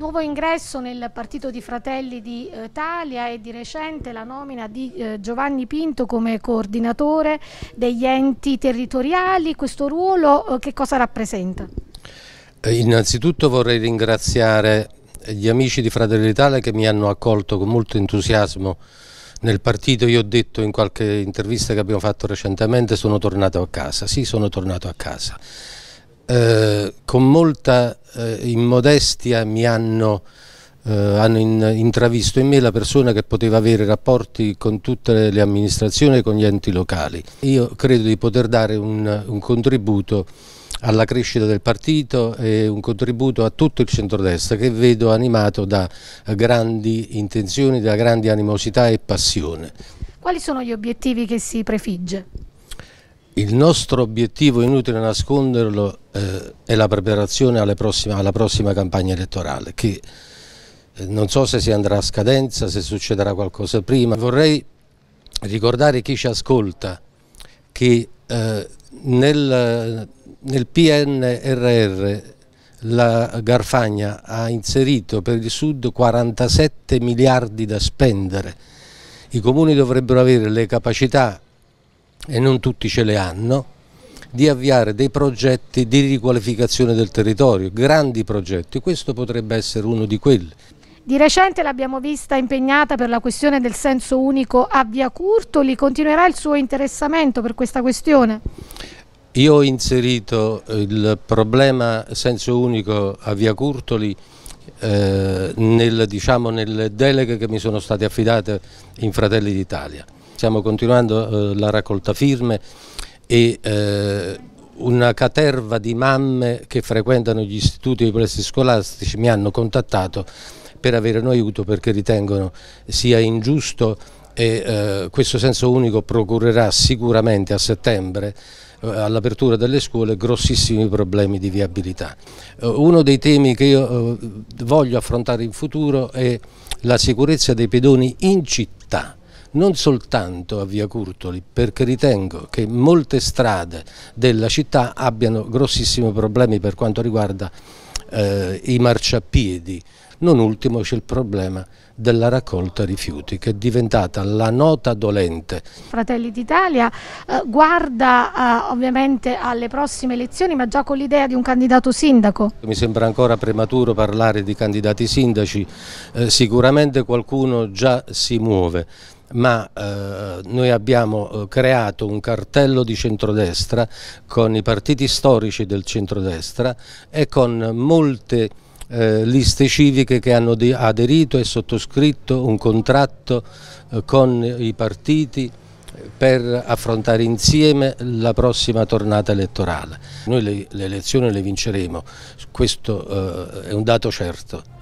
Nuovo ingresso nel partito di Fratelli d'Italia eh, e di recente la nomina di eh, Giovanni Pinto come coordinatore degli enti territoriali. Questo ruolo eh, che cosa rappresenta? Eh, innanzitutto vorrei ringraziare gli amici di Fratelli d'Italia che mi hanno accolto con molto entusiasmo nel partito. Io ho detto in qualche intervista che abbiamo fatto recentemente sono tornato a casa. Sì, sono tornato a casa. Eh, con molta eh, in modestia mi hanno, eh, hanno in, intravisto in me la persona che poteva avere rapporti con tutte le amministrazioni e con gli enti locali. Io credo di poter dare un, un contributo alla crescita del partito e un contributo a tutto il centrodestra che vedo animato da grandi intenzioni, da grandi animosità e passione. Quali sono gli obiettivi che si prefigge? Il nostro obiettivo, inutile nasconderlo, eh, è la preparazione alla prossima, alla prossima campagna elettorale, che eh, non so se si andrà a scadenza, se succederà qualcosa prima. Vorrei ricordare chi ci ascolta che eh, nel, nel PNRR la Garfagna ha inserito per il Sud 47 miliardi da spendere. I comuni dovrebbero avere le capacità e non tutti ce le hanno, di avviare dei progetti di riqualificazione del territorio, grandi progetti, questo potrebbe essere uno di quelli. Di recente l'abbiamo vista impegnata per la questione del senso unico a Via Curtoli, continuerà il suo interessamento per questa questione? Io ho inserito il problema senso unico a Via Curtoli eh, nel, diciamo, nelle deleghe che mi sono state affidate in Fratelli d'Italia stiamo continuando eh, la raccolta firme e eh, una caterva di mamme che frequentano gli istituti e i scolastici mi hanno contattato per avere un aiuto perché ritengono sia ingiusto e eh, questo senso unico procurerà sicuramente a settembre eh, all'apertura delle scuole grossissimi problemi di viabilità. Eh, uno dei temi che io eh, voglio affrontare in futuro è la sicurezza dei pedoni in città non soltanto a Via Curtoli, perché ritengo che molte strade della città abbiano grossissimi problemi per quanto riguarda eh, i marciapiedi. Non ultimo c'è il problema della raccolta rifiuti che è diventata la nota dolente. Fratelli d'Italia eh, guarda eh, ovviamente alle prossime elezioni ma già con l'idea di un candidato sindaco. Mi sembra ancora prematuro parlare di candidati sindaci, eh, sicuramente qualcuno già si muove ma eh, noi abbiamo eh, creato un cartello di centrodestra con i partiti storici del centrodestra e con molte eh, liste civiche che hanno aderito e sottoscritto un contratto eh, con i partiti eh, per affrontare insieme la prossima tornata elettorale. Noi le, le elezioni le vinceremo, questo è un dato certo.